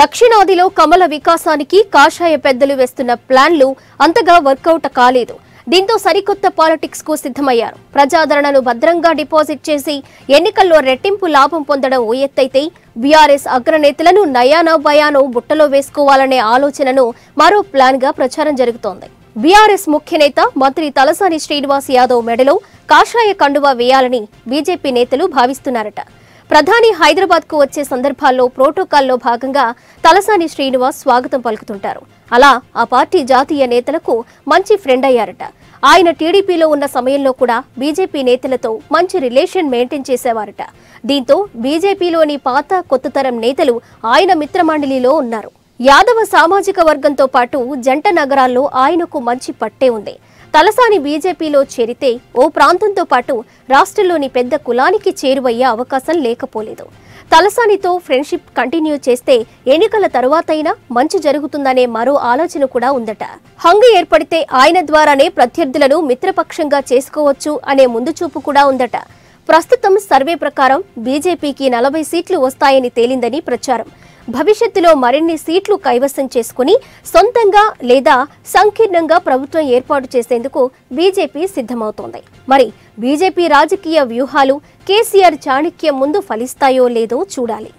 దక్షిణాదిలో కమల వికాసానికి కాషాయ పెద్దలు వేస్తున్న ప్లాన్లు అంతగా వర్కౌట్ కాలేదు దీంతో సరికొత్త పాలిటిక్స్ కు సిద్ధమయ్యారు ప్రజాదరణను భద్రంగా డిపాజిట్ చేసి ఎన్నికల్లో రెట్టింపు లాభం పొందడం ఓ ఎత్తైతే బీఆర్ఎస్ అగ్రనేతలను నయానో భయాను బుట్టలో వేసుకోవాలనే ఆలోచనను మరో ప్లాన్ గా ప్రచారం జరుగుతోంది బీఆర్ఎస్ ముఖ్యనేత మంత్రి తలసాని శ్రీనివాస్ యాదవ్ మెడలో కాషాయ కండువా వేయాలని బీజేపీ నేతలు భావిస్తున్నారట ప్రధాని హైదరాబాద్ కు వచ్చే సందర్భాల్లో ప్రోటోకాల్లో భాగంగా తలసాని శ్రీనివాస్ స్వాగతం పలుకుతుంటారు అలా ఆ పార్టీ జాతీయ నేతలకు మంచి ఫ్రెండ్ అయ్యారట ఆయన టీడీపీలో ఉన్న సమయంలో కూడా బీజేపీ నేతలతో మంచి రిలేషన్ మెయింటైన్ చేసేవారట దీంతో బీజేపీలోని పాత కొత్త తరం నేతలు ఆయన మిత్రమండలిలో ఉన్నారు యాదవ సామాజిక వర్గంతో పాటు జంట నగరాల్లో ఆయనకు మంచి పట్టే ఉంది తలసాని బీజేపీలో చేరితే ఓ ప్రాంతంతో పాటు రాష్ట్రంలోని పెద్ద కులానికి చేరువయ్యే అవకాశం లేకపోలేదు తలసానితో ఫ్రెండ్షిప్ కంటిన్యూ చేస్తే ఎన్నికల తరువాతైనా మంచి జరుగుతుందనే మరో ఆలోచన కూడా ఉందట హంగ ఏర్పడితే ఆయన ద్వారానే ప్రత్యర్థులను మిత్రపక్షంగా చేసుకోవచ్చు అనే ముందు కూడా ఉందట ప్రస్తుతం సర్వే ప్రకారం బీజేపీకి నలభై సీట్లు వస్తాయని తేలిందని ప్రచారం భవిష్యత్తులో మరిన్ని సీట్లు కైవసం చేసుకుని సొంతంగా లేదా సంకీర్ణంగా ప్రభుత్వం ఏర్పాటు చేసేందుకు బీజేపీ సిద్ధమవుతోంది మరి బీజేపీ రాజకీయ వ్యూహాలు కేసీఆర్ చాణక్యం ముందు ఫలిస్తాయో లేదో చూడాలి